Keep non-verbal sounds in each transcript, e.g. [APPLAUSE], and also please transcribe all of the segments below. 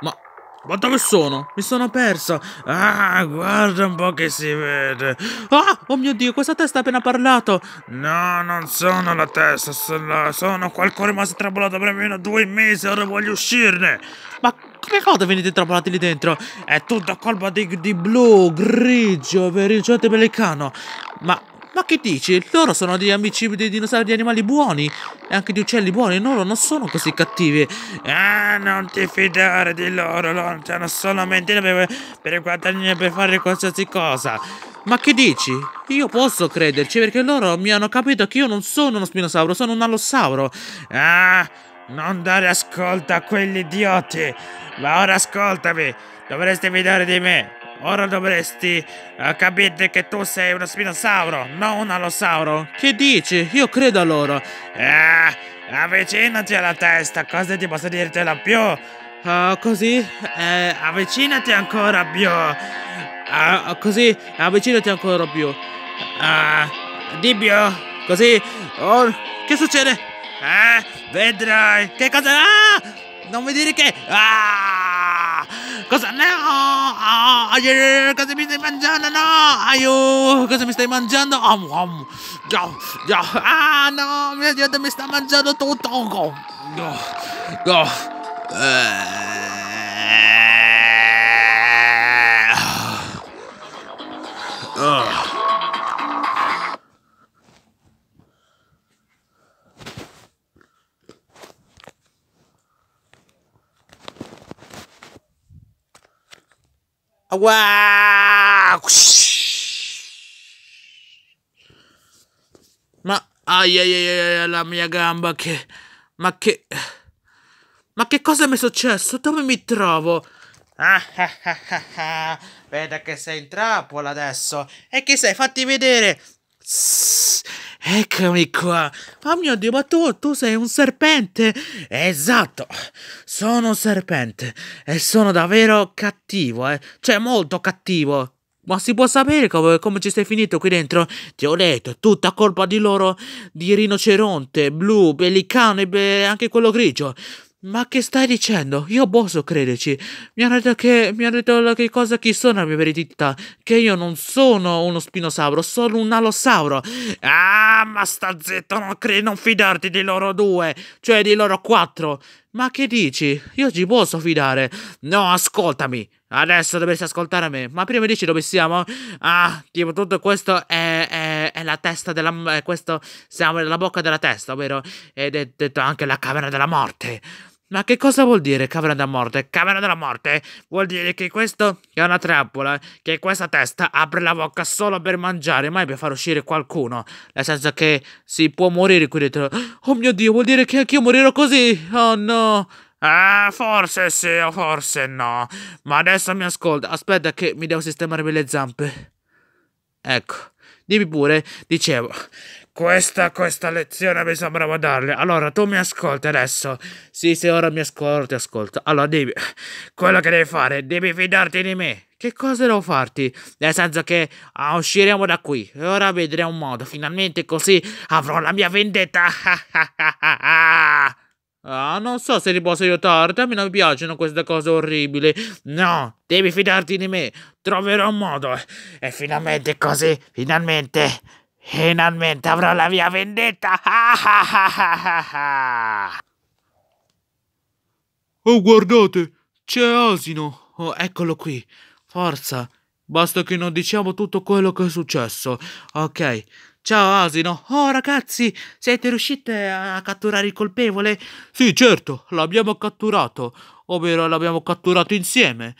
Ma... Ma dove sono? Mi sono perso. Ah, guarda un po' che si vede. Ah, oh mio Dio, questa testa ha appena parlato. No, non sono la testa, sono, sono qualcuno rimasto intrappolato per almeno due mesi, e ora voglio uscirne. Ma come cosa venite intrappolati lì dentro? È tutta colpa di, di blu, grigio, per il giovane pelicano. Ma ma che dici? Loro sono degli amici dei dinosauri di animali buoni e anche di uccelli buoni, loro non sono così cattivi. Ah, non ti fidare di loro, loro cioè, hanno solamente per, per guadagnare per fare qualsiasi cosa. Ma che dici? Io posso crederci perché loro mi hanno capito che io non sono uno spinosauro, sono un allosauro. Ah, non dare ascolto a quegli idioti. Ma ora ascoltami, Dovresti fidare di me. Ora dovresti uh, eh, capire che tu sei uno spinosauro, non un allosauro. Che dici? Io credo a loro. Ah, avvicinati alla testa, cosa ti posso dirtela più? Uh, così? Eh, avvicinati ancora più. Uh, così, avvicinati ancora più. Uh, di più. Così. Oh, che succede? Eh, vedrai. Che cosa? Ah! Non mi dire che... Ah! cosa, no, oh, ah, ayer, cosa me estoy manchando, no, ay, ¡Casi oh, me estoy manchando, oh, oh, ya, ya, ah, no, mira, ya te me está manchando todo, todo, no, no, eh. Ma ai, ai ai ai la mia gamba che ma che ma che cosa mi è successo? Dove mi trovo? Ah, ah, ah, ah, ah. Vedo che sei in trappola adesso. E che sei? Fatti vedere. Eccomi qua. Oh mio Dio, ma tu, tu sei un serpente. Esatto, sono un serpente. E sono davvero cattivo, eh. Cioè, molto cattivo. Ma si può sapere come, come, ci sei finito qui dentro? Ti ho detto, tutta colpa di loro, di rinoceronte, blu, pelicano e beh, anche quello grigio. Ma che stai dicendo? Io posso crederci. Mi hanno detto che. Mi ha detto che cosa chi sono la mia verità. Che io non sono uno spinosauro, sono un alosauro. Ah, ma sta zitto, non, cre- non fidarti di loro due, cioè di loro quattro. Ma che dici? Io ci posso fidare. No, ascoltami. Adesso dovresti ascoltare me. Ma prima dici dove siamo? Ah, tipo, tutto questo è, è, è la testa della. Questo. Siamo nella bocca della testa, ovvero. Ed è detto anche la camera della morte. Ma che cosa vuol dire camera della morte? Camera della morte vuol dire che questo è una trappola, che questa testa apre la bocca solo per mangiare, mai per far uscire qualcuno. Nel senso che si può morire qui dentro. Oh mio Dio, vuol dire che anch'io morirò così? Oh no! Ah, forse sì o oh, forse no. Ma adesso mi ascolta. Aspetta che mi devo sistemarmi le zampe. Ecco. Dimmi pure, dicevo, questa, questa lezione mi sembrava darle. Allora, tu mi ascolti adesso. Sì, se ora mi ascolti, ascolto. Allora, devi... Quello che devi fare, devi fidarti di me. Che cosa devo farti? Nel senso che ah, usciremo da qui. E ora vedremo un modo. Finalmente così avrò la mia vendetta. [LAUGHS] ah, non so se ti posso aiutare. A me non mi piacciono queste cose orribili. No, devi fidarti di me. Troverò un modo. E finalmente così, finalmente... Finalmente avrò la mia vendetta! oh, guardate! C'è Asino! Oh, eccolo qui! Forza! Basta che non diciamo tutto quello che è successo. Ok. Ciao Asino. Oh ragazzi, siete riusciti a catturare il colpevole? Sì, certo, l'abbiamo catturato. Ovvero l'abbiamo catturato insieme.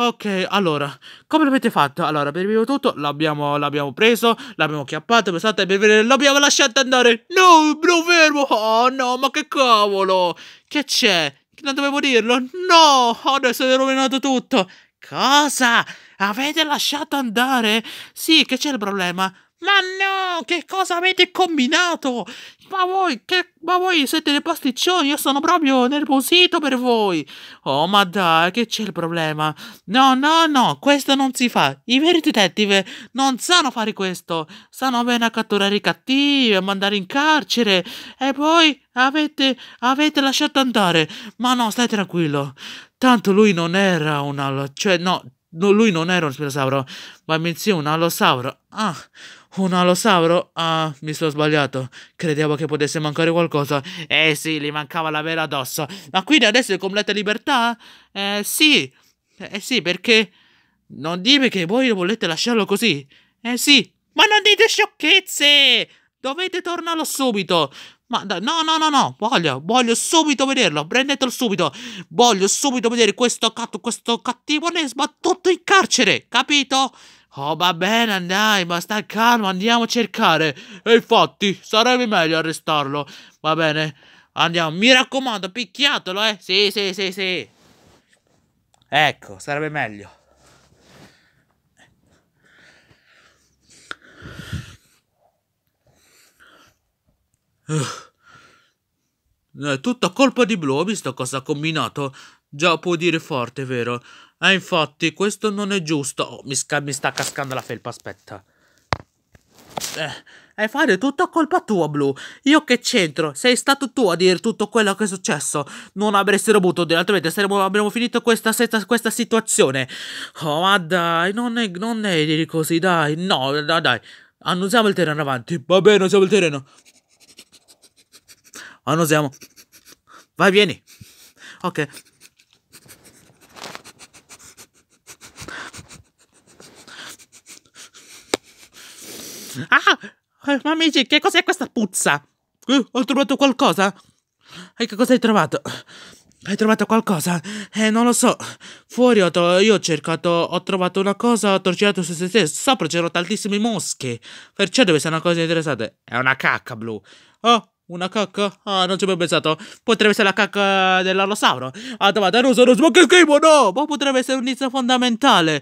Ok, allora, come l'avete fatto? Allora, per primo tutto l'abbiamo, preso, l'abbiamo chiappato, pensate, l'abbiamo lasciato andare. No, bro, fermo. Oh no, ma che cavolo. Che c'è? Non dovevo dirlo. No, adesso è rovinato tutto. Cosa? Avete lasciato andare? Sì, che c'è il problema? Ma no, che cosa avete combinato? Ma voi, che, ma voi siete dei pasticcioni, io sono proprio nervosito per voi. Oh, ma dai, che c'è il problema? No, no, no, questo non si fa. I veri detective non sanno fare questo. Sanno bene a catturare i cattivi, a mandare in carcere. E poi avete, avete lasciato andare. Ma no, stai tranquillo. Tanto lui non era un... Cioè, no, No, lui non era un spinosauro, ma bensì un allosauro. Ah, un allosauro? Ah, mi sono sbagliato. Credevo che potesse mancare qualcosa. Eh sì, gli mancava la vera addosso. Ma quindi adesso è completa libertà? Eh sì. Eh sì, perché... Non dite che voi volete lasciarlo così. Eh sì. Ma non dite sciocchezze! Dovete tornarlo subito. Ma no, no, no, no, voglio, voglio subito vederlo. Prendetelo subito. Voglio subito vedere questo, cat- questo cattivo Nesma tutto in carcere, capito? Oh, va bene, dai, ma sta calmo, andiamo a cercare. E infatti, sarebbe meglio arrestarlo. Va bene, andiamo. Mi raccomando, picchiatelo, eh. Sì, sì, sì, sì. Ecco, sarebbe meglio. È eh. eh, tutta colpa di Bloby sta cosa ha combinato. Già può dire forte, vero? E eh, infatti, questo non è giusto. Oh, mi, mi sta cascando la felpa, aspetta. Eh, è fare a colpa tua, Blue. Io che c'entro? Sei stato tu a dire tutto quello che è successo. Non avresti dovuto dire, altrimenti saremmo, avremmo finito questa, questa situazione. Oh, ma dai, non è, non è dire così, dai. No, dai, dai. Annusiamo il terreno avanti. Va bene, annusiamo il terreno. Ma ah, non siamo. Vai, vieni. Ok. Ah! Eh, ma amici, che cos'è questa puzza? Eh, ho trovato qualcosa? E che cosa hai trovato? Hai trovato qualcosa? Eh, non lo so. Fuori ho io ho cercato, ho trovato una cosa ho attorciata su se stesso. Sopra c'erano tantissime mosche. Perciò deve essere una cosa interessate. È una cacca blu. Oh, una cacca? Ah, non ci ho mai pensato. Potrebbe essere la cacca dell'allosauro. Ah, davanti, non sono ma che schifo, no! Ma potrebbe essere un inizio fondamentale.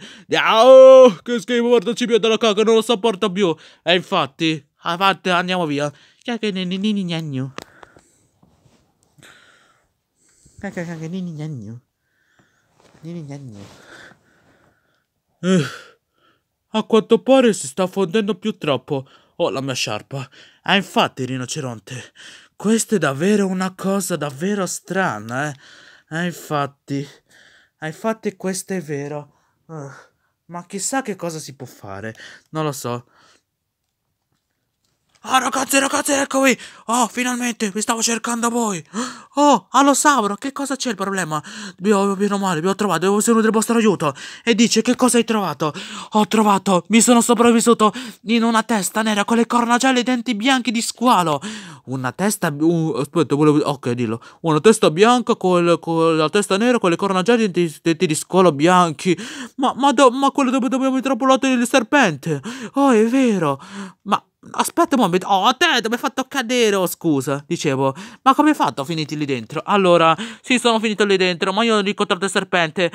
Oh, che schifo, guarda, ci più la cacca, non lo sopporto più. E infatti, avanti, andiamo via. Cacca nini gnagnu. Cacca cacca nini gnagnu. Nini gnagnu. A quanto pare si sta fondendo più troppo. Ho oh, la mia sciarpa. Ah, infatti, rinoceronte, questa è davvero una cosa davvero strana, eh. Ah, infatti. Ah, infatti questo è vero. Uh, ma chissà che cosa si può fare. Non lo so. Ah, ragazzi, ragazzi, eccomi! Oh, finalmente, vi stavo cercando voi! Oh, allo che cosa c'è il problema? Mio, meno male, vi ho trovato, devo essere del vostro aiuto! E dice, che cosa hai trovato? Ho trovato, mi sono sopravvissuto in una testa nera con le corna gialle e i denti bianchi di squalo! Una testa... Un, aspetta, volevo... Ok, dillo. Una testa bianca con la testa nera con le corna gialle e i denti di squalo bianchi! Ma, ma, do, ma quello dove dobbiamo intrappolare il serpente! Oh, è vero! Ma... Aspetta un momento. Oh, te, mi hai fatto cadere? Oh, scusa. Dicevo, ma come hai fatto? Finiti lì dentro. Allora, sì, sono finito lì dentro, ma io ho incontrato il serpente.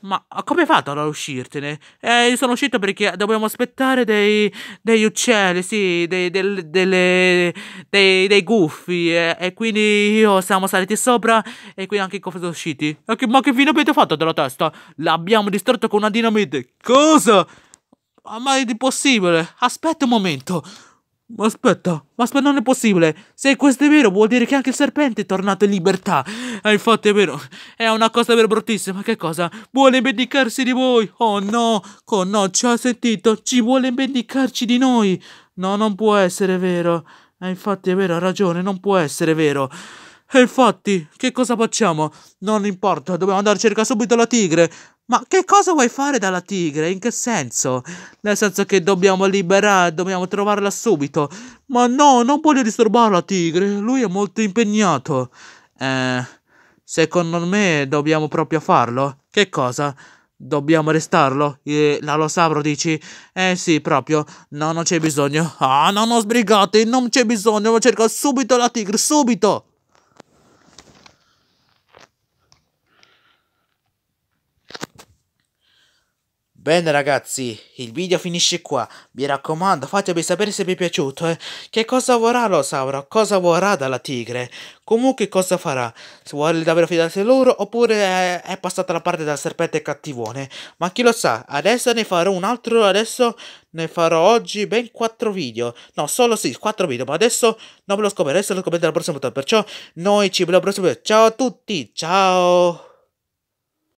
Ma come hai fatto ad uscirtene? Eh, io sono uscito perché dobbiamo aspettare dei, degli uccelli, sì, dei, del, delle, dei, dei guffi. Eh, e quindi io siamo saliti sopra e quindi anche i sono usciti. Che, ma che fine avete fatto della testa? L'abbiamo distrutto con una dinamite. Cosa? Ma è impossibile. Aspetta un momento. Ma aspetta, ma aspetta, non è possibile. Se questo è vero, vuol dire che anche il serpente è tornato in libertà. E eh, infatti è vero, è una cosa vero bruttissima. Che cosa? Vuole vendicarsi di voi. Oh no, oh no, ci ha sentito, ci vuole vendicarci di noi. No, non può essere vero. E eh, infatti è vero, ha ragione, non può essere vero. E eh, infatti, che cosa facciamo? Non importa, dobbiamo andare a cercare subito la tigre. Ma che cosa vuoi fare dalla tigre? In che senso? Nel senso che dobbiamo liberarla, dobbiamo trovarla subito. Ma no, non voglio disturbare la tigre, lui è molto impegnato. Eh, secondo me dobbiamo proprio farlo. Che cosa? Dobbiamo arrestarlo? Eh, L'alosavro dici? Eh sì, proprio. No, non c'è bisogno. Ah, non ho sbrigati, non c'è bisogno, cerco subito la tigre, subito! Bene ragazzi, il video finisce qua, mi raccomando fatemi sapere se vi è piaciuto, eh. che cosa vorrà lo l'osauro, cosa vorrà dalla tigre, comunque cosa farà, se vuole davvero fidarsi a loro oppure è, passata la parte del serpente cattivone, ma chi lo sa, adesso ne farò un altro, adesso ne farò oggi ben 4 video, no solo sì, 4 video, ma adesso non ve lo scoprirò, adesso lo scoprirete al prossimo video, perciò noi ci vediamo al prossimo video, ciao a tutti, ciao!